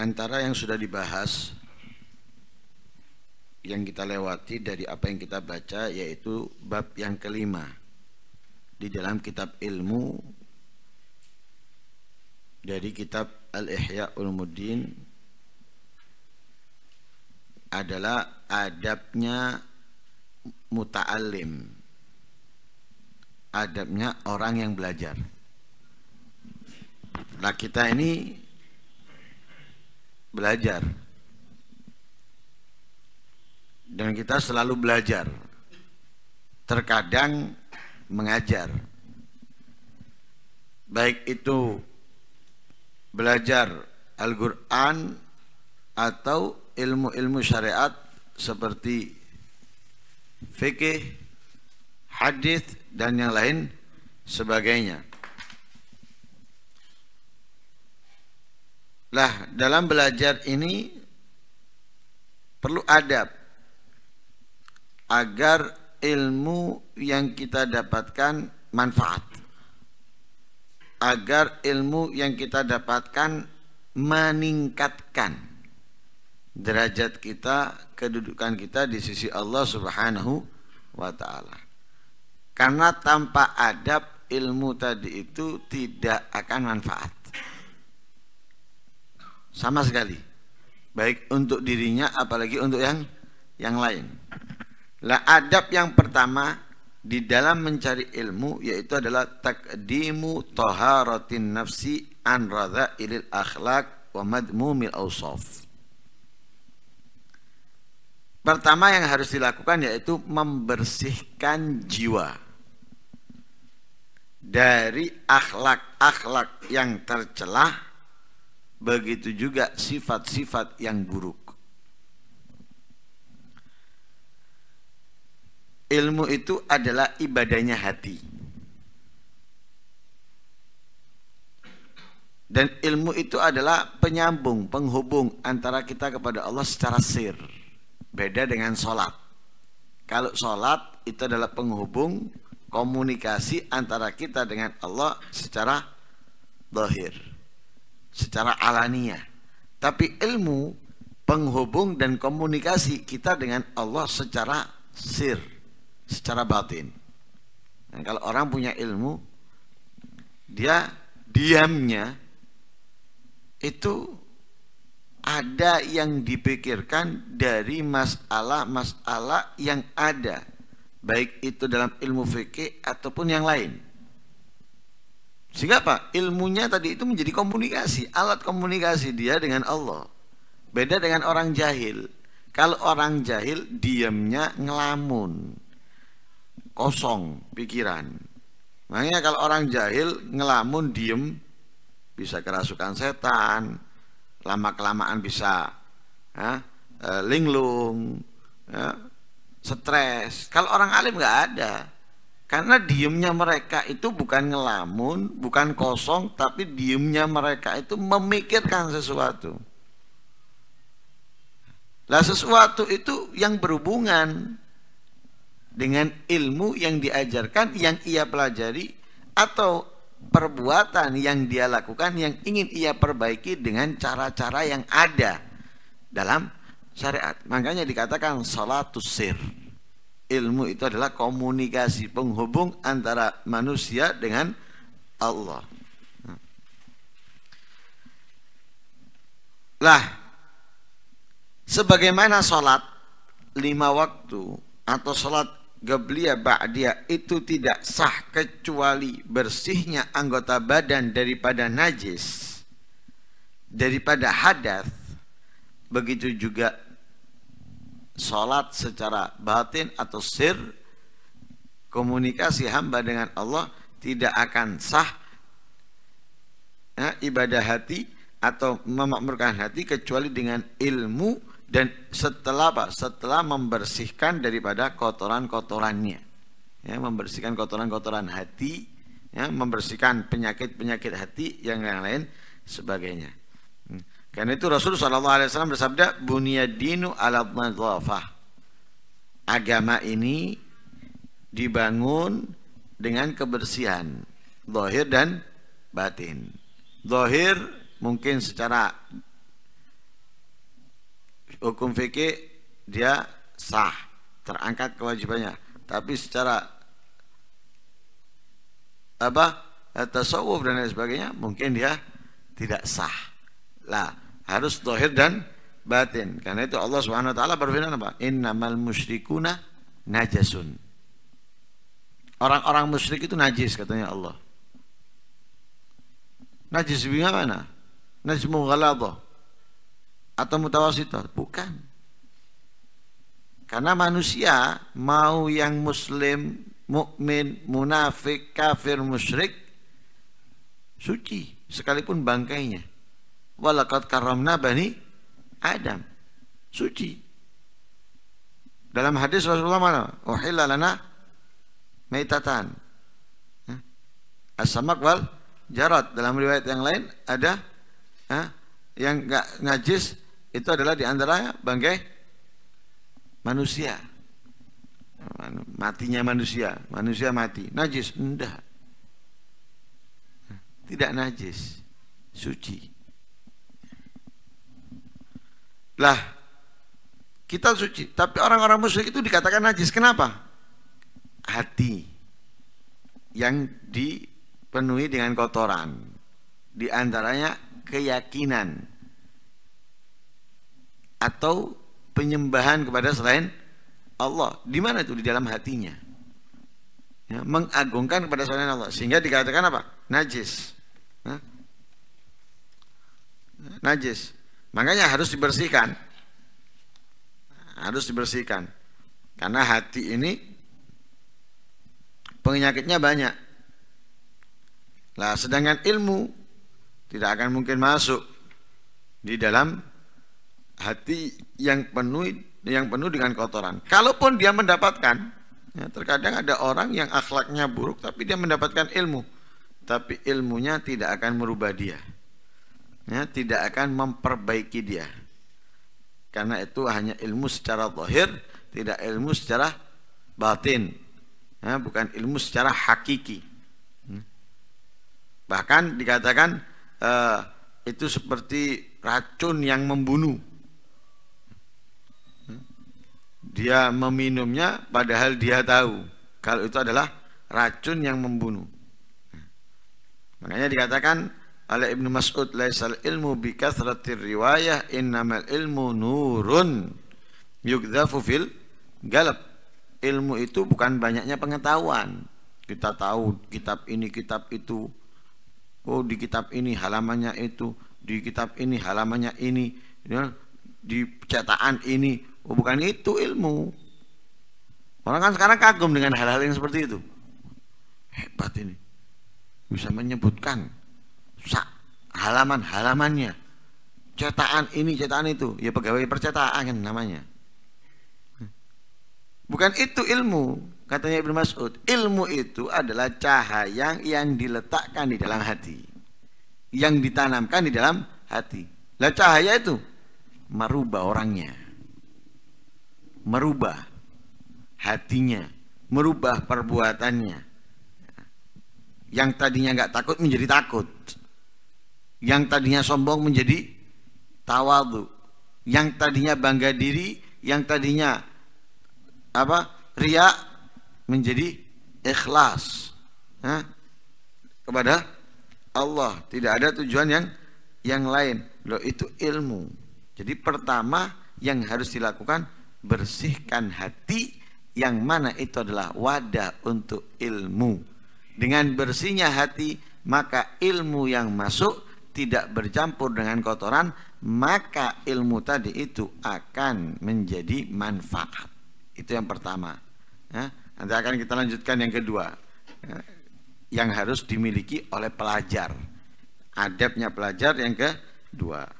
antara yang sudah dibahas yang kita lewati dari apa yang kita baca yaitu bab yang kelima di dalam kitab ilmu dari kitab Al-Ihya Ulumuddin adalah adabnya muta'alim adabnya orang yang belajar nah kita ini belajar dan kita selalu belajar terkadang mengajar baik itu belajar Al-Quran atau ilmu-ilmu syariat seperti fikih, hadis dan yang lain sebagainya. Lah, dalam belajar ini perlu adab agar ilmu yang kita dapatkan manfaat. Agar ilmu yang kita dapatkan meningkatkan derajat kita, kedudukan kita di sisi Allah Subhanahu wa taala. Karena tanpa adab ilmu tadi itu tidak akan manfaat sama sekali baik untuk dirinya apalagi untuk yang yang lain lah adab yang pertama di dalam mencari ilmu yaitu adalah takdimu taharatin nafsi an radha ilil akhlak wa madmumil awsaf pertama yang harus dilakukan yaitu membersihkan jiwa dari akhlak-akhlak yang tercelah begitu juga sifat-sifat yang buruk. Ilmu itu adalah ibadahnya hati. Dan ilmu itu adalah penyambung, penghubung antara kita kepada Allah secara sir. Beda dengan sholat. Kalau sholat itu adalah penghubung komunikasi antara kita dengan Allah secara dohir secara alania. Tapi ilmu penghubung dan komunikasi kita dengan Allah secara sir, secara batin. Dan kalau orang punya ilmu, dia diamnya itu ada yang dipikirkan dari masalah-masalah yang ada, baik itu dalam ilmu fikih ataupun yang lain. Sehingga apa? Ilmunya tadi itu menjadi komunikasi, alat komunikasi dia dengan Allah. Beda dengan orang jahil. Kalau orang jahil diamnya ngelamun. Kosong pikiran. Makanya kalau orang jahil ngelamun diem bisa kerasukan setan, lama-kelamaan bisa ya, linglung, ya, stres. Kalau orang alim nggak ada karena diemnya mereka itu bukan ngelamun, bukan kosong, tapi diemnya mereka itu memikirkan sesuatu. Lah sesuatu itu yang berhubungan dengan ilmu yang diajarkan, yang ia pelajari, atau perbuatan yang dia lakukan yang ingin ia perbaiki dengan cara-cara yang ada dalam syariat. Makanya dikatakan salatus sir ilmu itu adalah komunikasi penghubung antara manusia dengan Allah. Lah, sebagaimana sholat lima waktu atau sholat gebliya ba'diyah itu tidak sah kecuali bersihnya anggota badan daripada najis, daripada hadas, begitu juga Sholat secara batin atau sir Komunikasi hamba dengan Allah Tidak akan sah ya, Ibadah hati Atau memakmurkan hati Kecuali dengan ilmu Dan setelah apa? Setelah membersihkan daripada kotoran-kotorannya ya, Membersihkan kotoran-kotoran hati ya, Membersihkan penyakit-penyakit hati Yang lain-lain sebagainya hmm. Karena itu Rasul Shallallahu Alaihi Wasallam bersabda, Bunyadinu ala nazafah." Agama ini dibangun dengan kebersihan, zahir dan batin. Zahir mungkin secara hukum fikih dia sah, terangkat kewajibannya. Tapi secara apa tasawuf dan lain sebagainya mungkin dia tidak sah. Lah, harus dohir dan batin. Karena itu Allah Subhanahu wa taala berfirman apa? Innamal musyrikuna najasun. Orang-orang musyrik itu najis katanya Allah. Najis bagaimana? Najis mughalabah atau mutawasitah? Bukan. Karena manusia mau yang muslim, mukmin, munafik, kafir, musyrik suci sekalipun bangkainya. Walakat karamna bani Adam. Suci. Dalam hadis Rasulullah mana? Uhilla lana maitatan. Ya. As-samak wal jarat. Dalam riwayat yang lain ada ya, yang enggak najis itu adalah diantara bangkai manusia. Matinya manusia, manusia mati, najis enggak. Tidak najis, suci. Lah, kita suci, tapi orang-orang musyrik itu dikatakan najis. Kenapa? Hati yang dipenuhi dengan kotoran. Di antaranya keyakinan atau penyembahan kepada selain Allah. Di mana itu? Di dalam hatinya. Ya, mengagungkan kepada selain Allah. Sehingga dikatakan apa? Najis. Najis. Makanya harus dibersihkan. Harus dibersihkan. Karena hati ini penyakitnya banyak. Lah sedangkan ilmu tidak akan mungkin masuk di dalam hati yang penuh yang penuh dengan kotoran. Kalaupun dia mendapatkan, ya, terkadang ada orang yang akhlaknya buruk tapi dia mendapatkan ilmu, tapi ilmunya tidak akan merubah dia ya, tidak akan memperbaiki dia karena itu hanya ilmu secara zahir tidak ilmu secara batin ya, bukan ilmu secara hakiki hmm. bahkan dikatakan eh, itu seperti racun yang membunuh hmm. dia meminumnya padahal dia tahu kalau itu adalah racun yang membunuh hmm. makanya dikatakan ala Ibnu Mas'ud laisal ilmu bi kathratir riwayah innamal ilmu nurun yugdhafu fil galab ilmu itu bukan banyaknya pengetahuan kita tahu kitab ini kitab itu oh di kitab ini halamannya itu di kitab ini halamannya ini ya, di cetakan ini oh bukan itu ilmu orang kan sekarang kagum dengan hal-hal yang seperti itu hebat ini bisa menyebutkan halaman-halamannya cetakan ini cetakan itu ya pegawai percetakan namanya bukan itu ilmu katanya Ibnu Mas'ud ilmu itu adalah cahaya yang yang diletakkan di dalam hati yang ditanamkan di dalam hati lah cahaya itu merubah orangnya merubah hatinya merubah perbuatannya yang tadinya nggak takut menjadi takut yang tadinya sombong menjadi tawadu yang tadinya bangga diri yang tadinya apa ria menjadi ikhlas ha? kepada Allah tidak ada tujuan yang yang lain loh itu ilmu jadi pertama yang harus dilakukan bersihkan hati yang mana itu adalah wadah untuk ilmu dengan bersihnya hati maka ilmu yang masuk tidak bercampur dengan kotoran, maka ilmu tadi itu akan menjadi manfaat. Itu yang pertama. Ya, nanti akan kita lanjutkan yang kedua, ya, yang harus dimiliki oleh pelajar. Adabnya pelajar yang kedua.